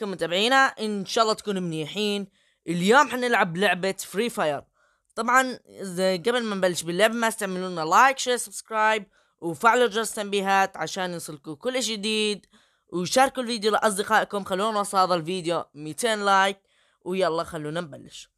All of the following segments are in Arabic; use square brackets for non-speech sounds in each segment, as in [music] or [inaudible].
كم متابعينا ان شاء الله تكونوا منيحين اليوم حنلعب لعبة فري فاير طبعا قبل ما نبلش باللعبة ما استعملونا لايك شير سبسكرايب وفعلوا جرس التنبيهات عشان يوصلكم كل جديد وشاركوا الفيديو لاصدقائكم خلونا نوصل هذا الفيديو 200 لايك ويلا خلونا نبلش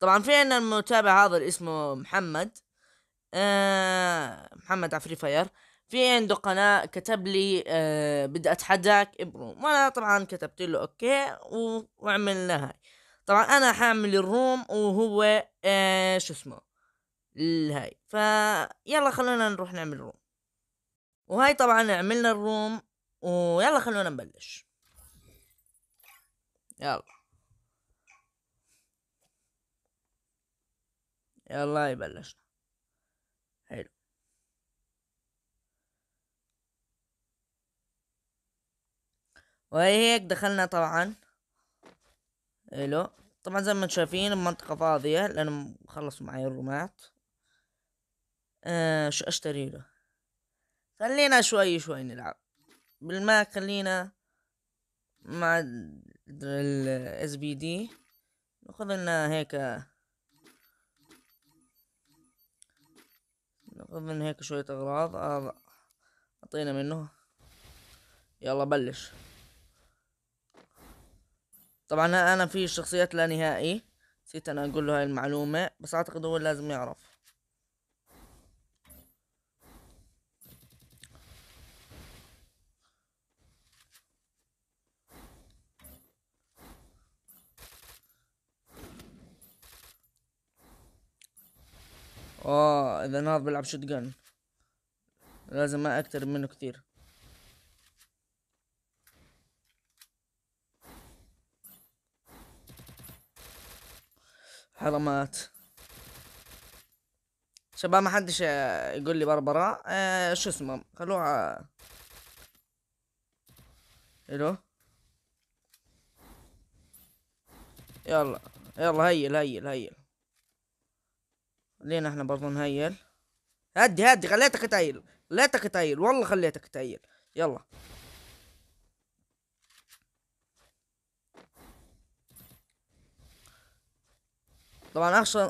طبعا في عنا المتابع هذا اللي اسمه محمد آه محمد عفري فاير في عنده قناة كتب لي أه بدي أتحداك بروم وأنا طبعا كتبت له أوكي وعملنا هاي طبعا أنا حاعمل الروم وهو أه شو اسمه الهاي فيلا خلونا نروح نعمل روم وهاي طبعا عملنا الروم ويلا خلونا نبلش يلا يلا يبلشنا حلو وهيك دخلنا طبعا الو طبعا زي ما انتم شايفين المنطقة فاضية لأن خلصوا معي الرومات آه شو أشتري له خلينا شوي شوي نلعب بالماء خلينا مع الاس بي دي ناخذ لنا هيك ناخذ لنا هيك شوية أغراض آه، أعطينا منه يلا بلش طبعا انا في شخصيات لا نهائي نسيت انا اقول له هاي المعلومة بس اعتقد هو لازم يعرف اه اذا نار بلعب شوت جن لازم ما اكتر منه كثير حرامات شباب ما حدش يقول لي بربرة آه شو اسمه خلوها الو يلا يلا هيل هيل هيل خلينا احنا برضو نهيل هدي هدي خليتك تهيل خليتك تهيل والله خليتك تهيل يلا طبعا اخشى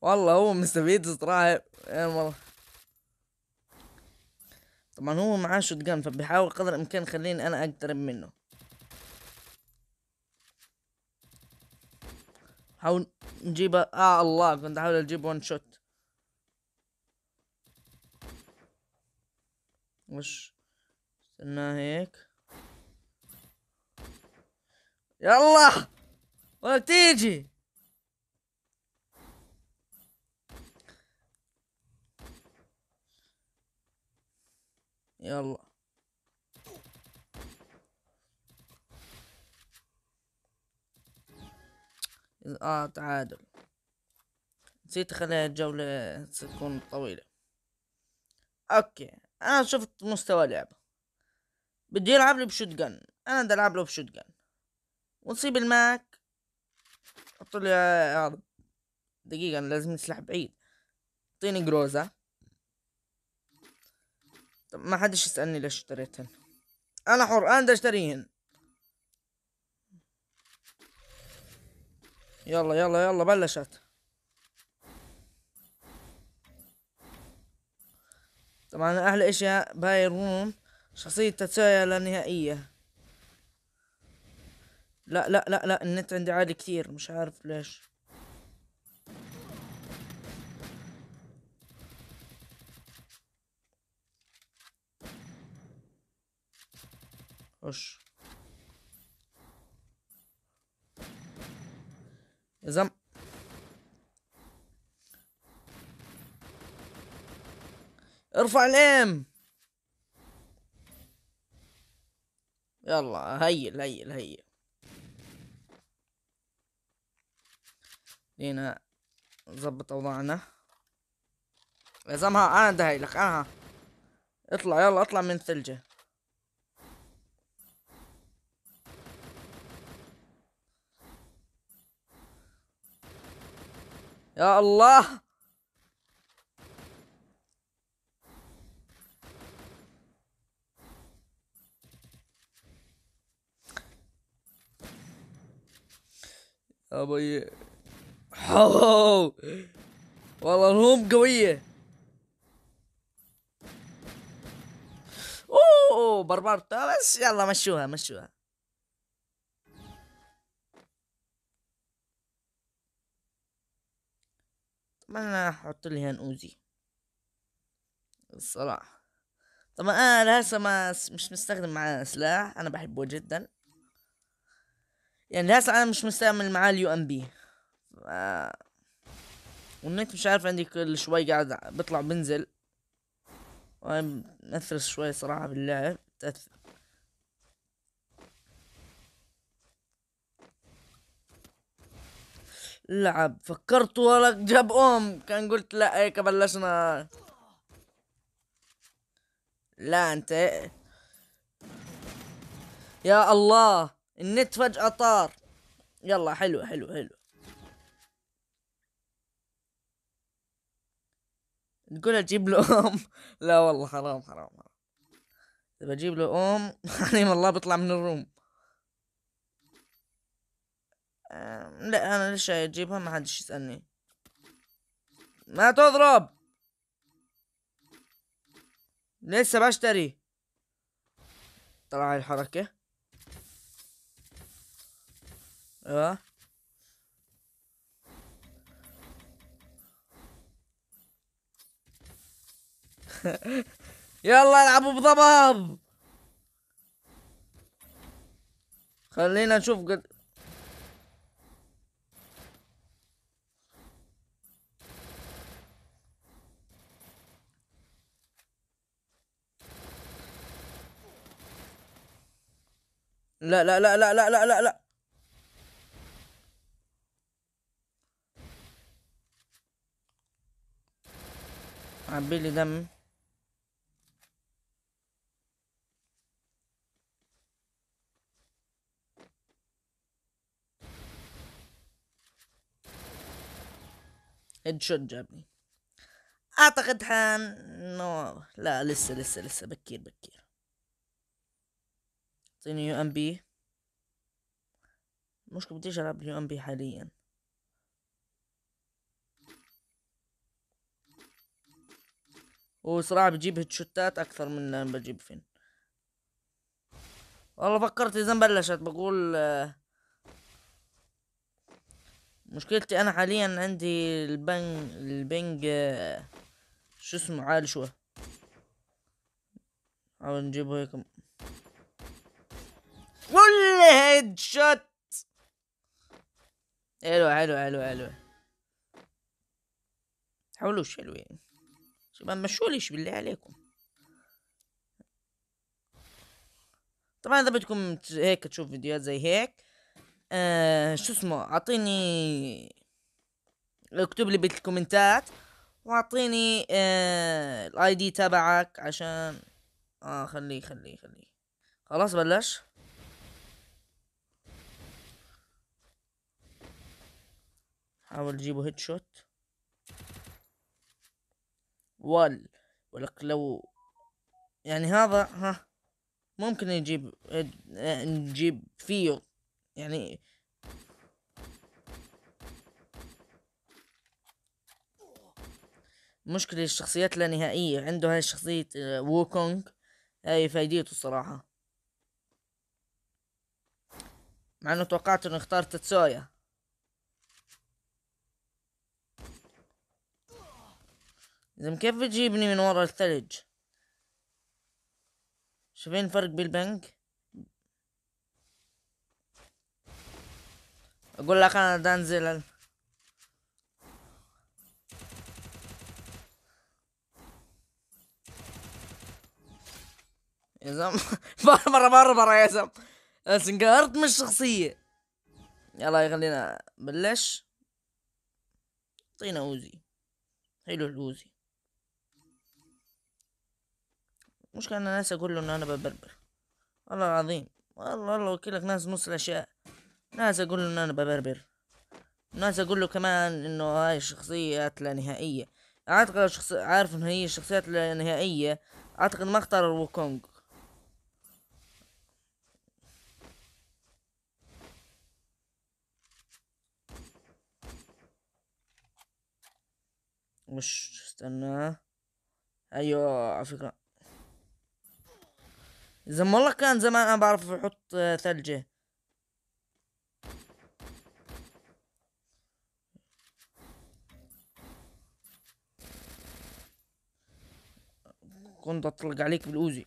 والله هو مستفيد صراحة والله طبعا هو معاه شوت جان فبيحاول قدر الامكان يخليني انا اقترب منه حاول نجيب اه الله كنت احاول اجيب ون شوت وش استنى هيك يلا وين تيجي يلا اه تعادل نسيت اخليها الجولة تكون طويلة اوكي انا شفت مستوى لعبة بده يلعب لي بشوت جن انا بدي العب له بشوت جن ونصيب الماك حط لي هذا دقيقه انا لازم نسلح بعيد اعطيني جروزا طب ما حدش يسالني ليش اشتريتهن انا حر انا بدي اشتريهن يلا يلا يلا بلشت طبعا احلى اشياء بهاي الروم شخصية تاتسايا لا نهائية لا لا لا لا النت عندي عالي كثير مش عارف ليش خش يا زم ارفع الام يلا هيل هيل هيل هنا نظبط اوضاعنا يا زلمه آه، انا بدي لك انا آه. اطلع يلا اطلع من الثلجة يا الله ابي والله الهوم قوية اوه بربرت طيب، بس يلا مشوها مشوها طبعا انا احط لي هان اوزي الصراحة طبعا انا هسه ما مش مستخدم معاه سلاح انا بحبه جدا يعني لهسه انا مش مستعمل معاه اليو ام بي والنت مش عارف عندي كل شوي قاعد بطلع بنزل مأثر شوي صراحة باللعب تأثر لعب فكرت ولك جاب ام كان قلت لا هيك بلشنا لا انت يا الله النت فجأة طار يلا حلو حلو حلو تقول اجيب له ام [laughs] لا والله حرام حرام حرام اذا بجيب له ام [laughs] يعني الله بيطلع من الروم لا انا ليش اجيبها ما حدش يسالني ما تضرب لسه بشتري طلع الحركه Ja. أه؟ [laughs] يلا العبوا بضباب خلينا نشوف قد لا لا لا لا لا لا لا عبي لي دم هيد جابني اعتقد حان نو لا لسه لسه لسه بكير بكير اعطيني يو ام بي مش بديش العب يو ام بي حاليا وصراحة بجيب هيدشوتات أكثر من أنا بجيب فين والله فكرت إذا بلشت بقول مشكلتي أنا حاليا عندي البنج البنج شو اسمه عالي شوي حاول نجيبه هيك هيد شوت حلو حلو حلو حلو حلوش حلوين ما مشوليش بالله عليكم طبعا اذا بدكم هيك تشوف فيديوهات زي هيك آه شو اسمه اعطيني اكتب لي بالكومنتات واعطيني آه الاي دي تبعك عشان اه خليه خليه خليه خلاص بلش حاول تجيبه هيد شوت وال ولك لو يعني هذا ها ممكن نجيب نجيب فيه يعني مشكلة الشخصيات اللانهائية عنده هاي شخصية آه، ووكونغ هاي فايدته الصراحة مع انه توقعت انه اختار تتسويا زين كيف بتجيبني من ورا الثلج شايفين الفرق بالبنك اقول لك انا دانزل انزل يا زلمه [laughs] مرة مرة مرة مرة يا زلمه بس انقهرت من الشخصية يلا يخلينا بلش اعطينا اوزي حلو الاوزي مش كان ناس ناسي اقول له ان انا ببربر والله العظيم والله والله وكيلك ناس نص الاشياء ناس اقول له ان انا ببربر ناس اقول له كمان انه هاي شخصيات لا نهائيه اعتقد شخص... عارف ان هي شخصيات لا نهائيه اعتقد ما اختار الوكونج مش استنى ايوه على فكره زم والله كان زمان انا بعرف احط آه، ثلجة كنت اطلق عليك بالاوزي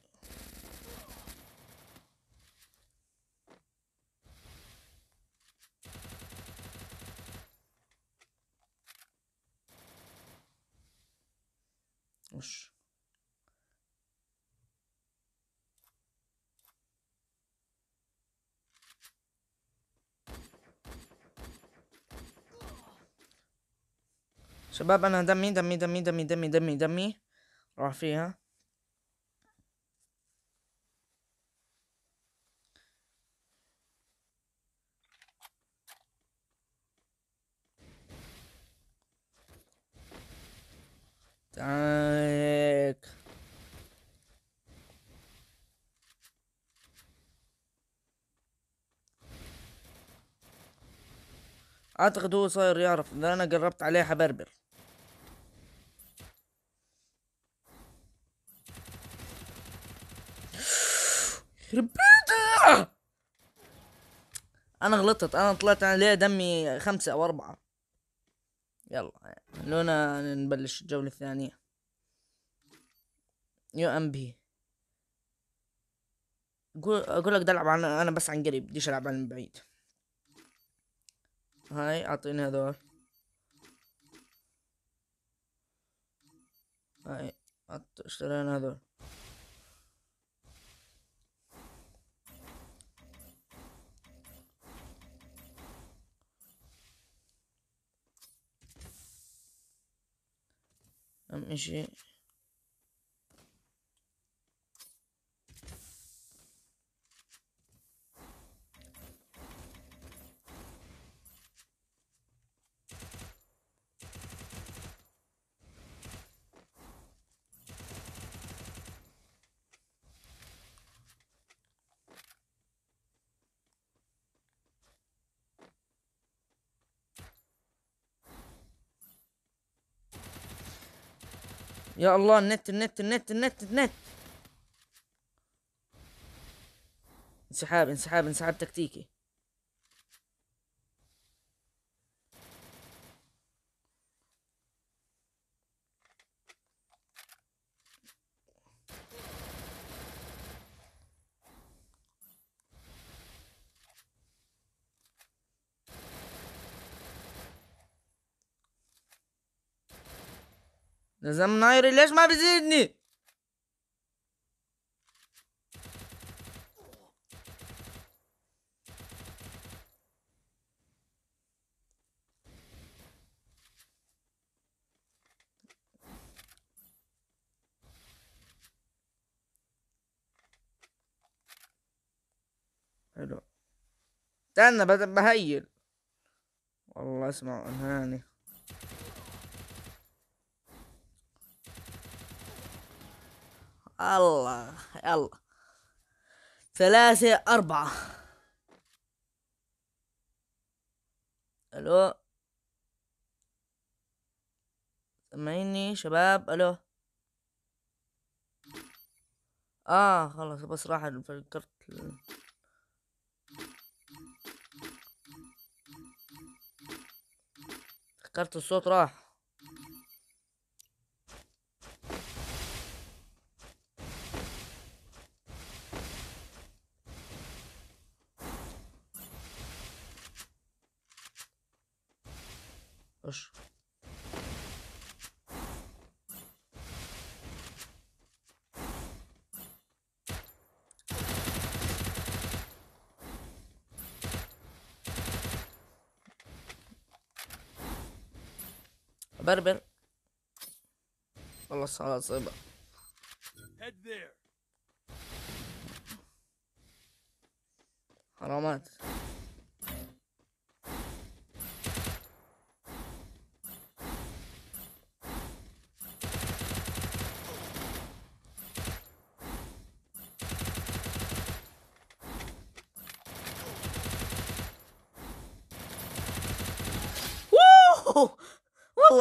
شباب انا دمي دمي دمي دمي دمي دمي دمي راح فيها تاك اعتقد هو صاير يعرف اذا انا قربت عليه حبربر غلطت انا طلعت عليه دمي خمسة او اربعة يلا خلونا نبلش الجولة الثانية يو ام بي اقول لك بدي العب عن انا بس عن قريب بديش العب عن بعيد هاي اعطيني هذول هاي اشترينا هذول Je... يا الله النت النت النت النت النت انسحاب انسحاب انسحاب تكتيكي نظام نايري ليش ما بيزيدني حلو استنى بهيل والله اسمع اهاني الله يلا ثلاثة أربعة ألو سمعيني شباب ألو آه خلاص بس راح فكرت فكرت الصوت راح بربر والله صار صعبة حرامات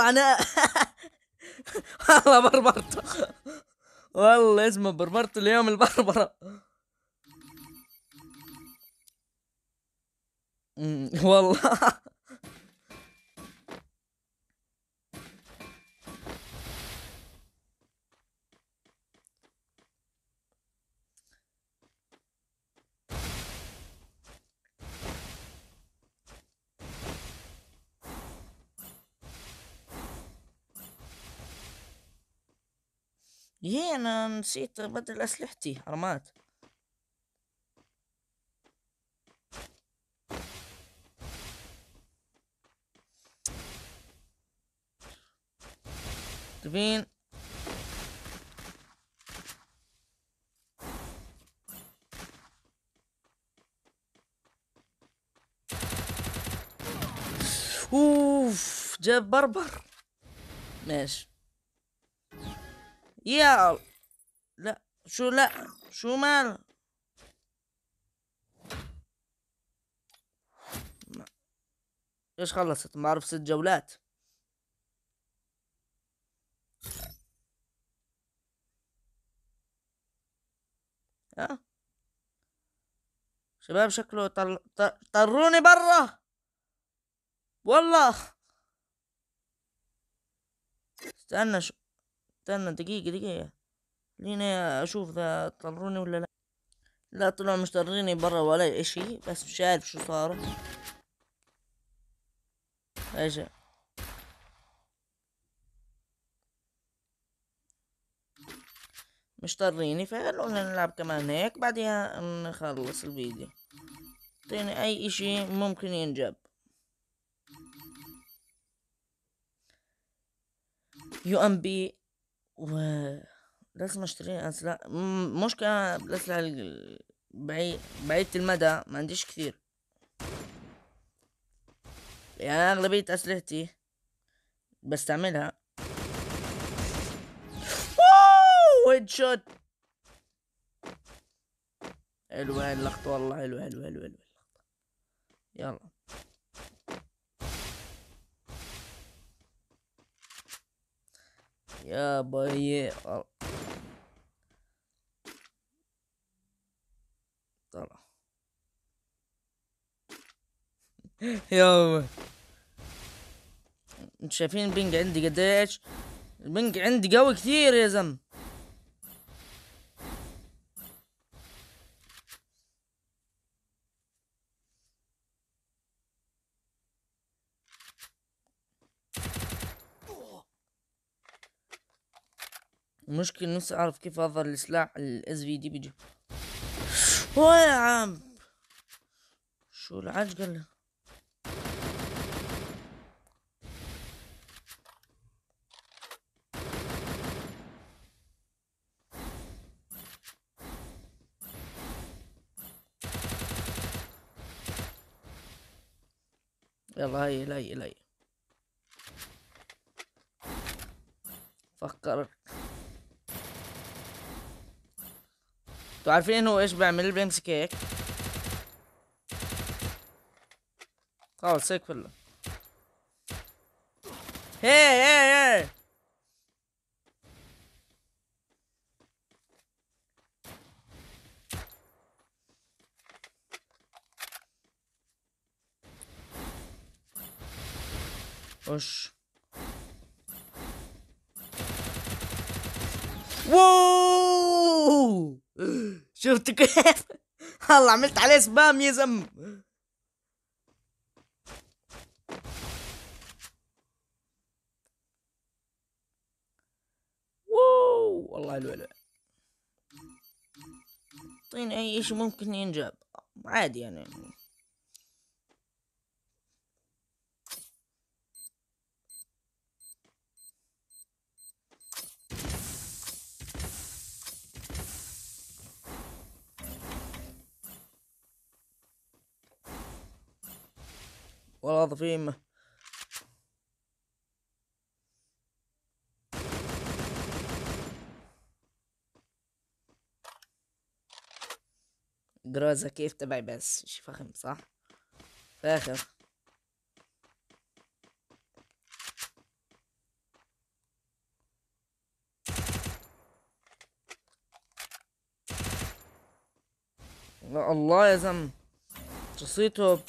معناه [laughs] والله بربرت والله اسمه بربرت اليوم البربره [laughs] والله يهي انا نسيت بدل اسلحتي رمات تبين اوف جاب بربر ماشي يا الله لا شو لا شو مال ايش خلصت ما اعرف ست جولات ها آه. شباب شكله طر... طر... طروني برا والله استنى شو استنى دقيقة دقيقة خليني اشوف اذا طروني ولا لا لا طلعوا مش طريني برا ولا اشي بس مش عارف شو صار اجا مش طريني فقالوا نلعب كمان هيك بعدها نخلص الفيديو اعطيني اي اشي ممكن ينجب يو ام بي و لازم اشتري اسلحة مشكلة الاسلحه بعيد بعيدة المدى ما عنديش كثير يعني اغلبية اسلحتي بستعملها هيد شوت حلوة اللقطة والله حلوة حلوة حلوة اللقطة يلا يا باي طلع يا انتوا شايفين البنج عندي قديش البنج عندي قوي كثير يا زلمه المشكلة نفسي اعرف كيف اظهر السلاح الاس في دي بيجي يا عم شو العجقلة يلا هاي هاي هاي فكرت انتوا عارفين انه ايش بيعمل بيمسك هيك خلص هيك كله هي هي هي وش Whoa! شفت كيف [laughs] الله عملت عليه سبام يا زم واو والله حلو حلو اعطيني اي شيء ممكن ينجاب عادي يعني والله ضفيمة جروزا كيف تبعي بس شي فخم صح فاخر الله يا زلمه تصيته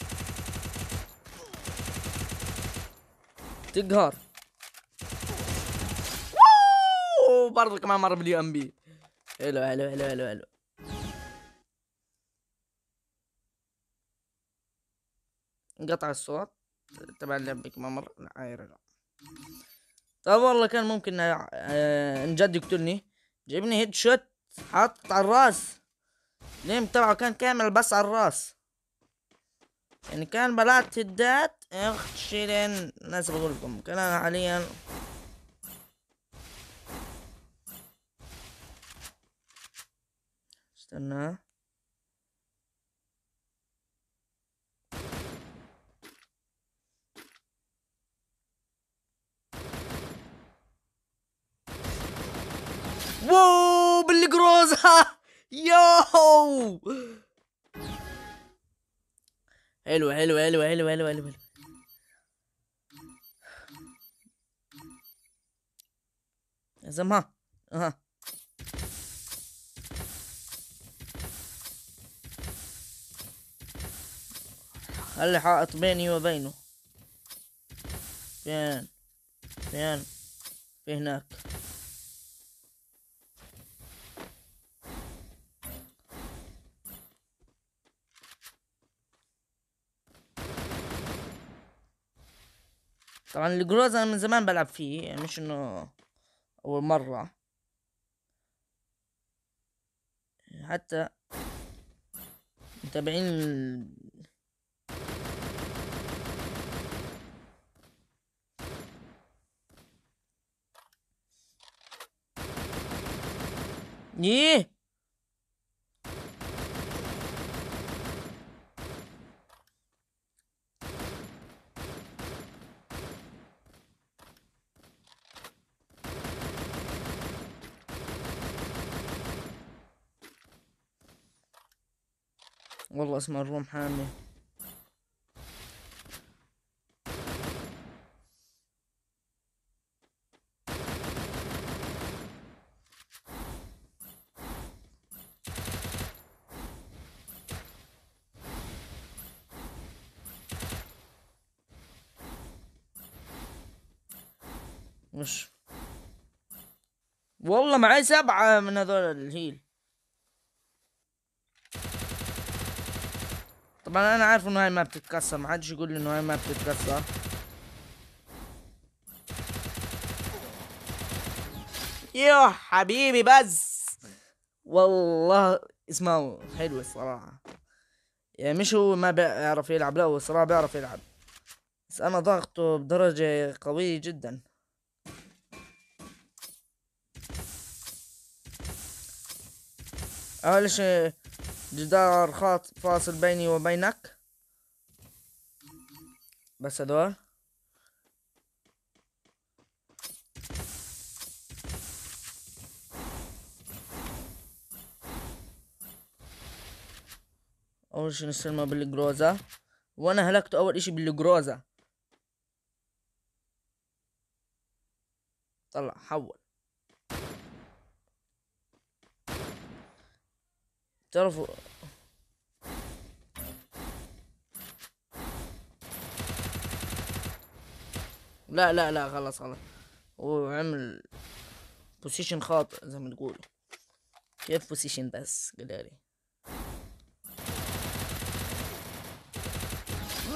تقهر برضه كمان مره باليو ام بي حلو حلو حلو حلو حلو انقطع الصوت تبع اللعبة كمان مرة لا عايرة لا طيب والله كان ممكن آه، ان جد يقتلني جايبني هيد شوت حط على الراس نيم تبعه كان كامل بس على الراس إن يعني كان بلعت الدات أخت شيرين ناس بقولكم كان أنا حاليا استنى بالقروز ها [laughs] يو حلو حلو حلو حلو حلو حلو حلو ها ها هل حائط بيني وبينه فين فين في هناك طبعا الجروز انا من زمان بلعب فيه يعني مش انه اول مرة حتى متابعين ال... ايه والله اسمه الروم حامي وش والله معي سبعة من هذول الهيل طبعا انا عارف انه هاي ما بتتكسر محدش يقول لي انه هاي ما بتتكسر يو حبيبي بس والله اسمه حلو الصراحة يعني مش هو ما بيعرف يلعب لا هو الصراحة بيعرف يلعب بس انا ضغطه بدرجة قوية جدا اول شيء جدار خاط فاصل بيني وبينك بس هدول اول شي نستلمها بالجروزة وانا هلكته اول اشي بالجروزة طلع حول تعرفوا لا لا لا خلاص خلاص هو عمل بوزيشن خاطئ زي ما تقولوا كيف بوزيشن بس قلالي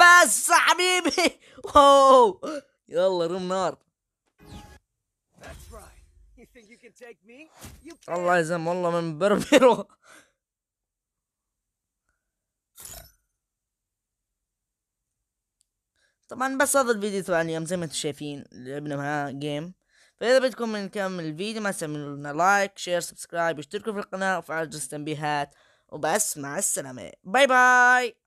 بس حبيبي واو يلا روم نار الله زلمه والله من بربرو طبعا بس هذا الفيديو تبع اليوم زي ما انتم شايفين لعبنا معاه جيم فاذا بدكم نكمل الفيديو ما تنسوا لنا لايك شير سبسكرايب واشتركوا في القناه وفعلوا جرس التنبيهات وبس مع السلامه باي باي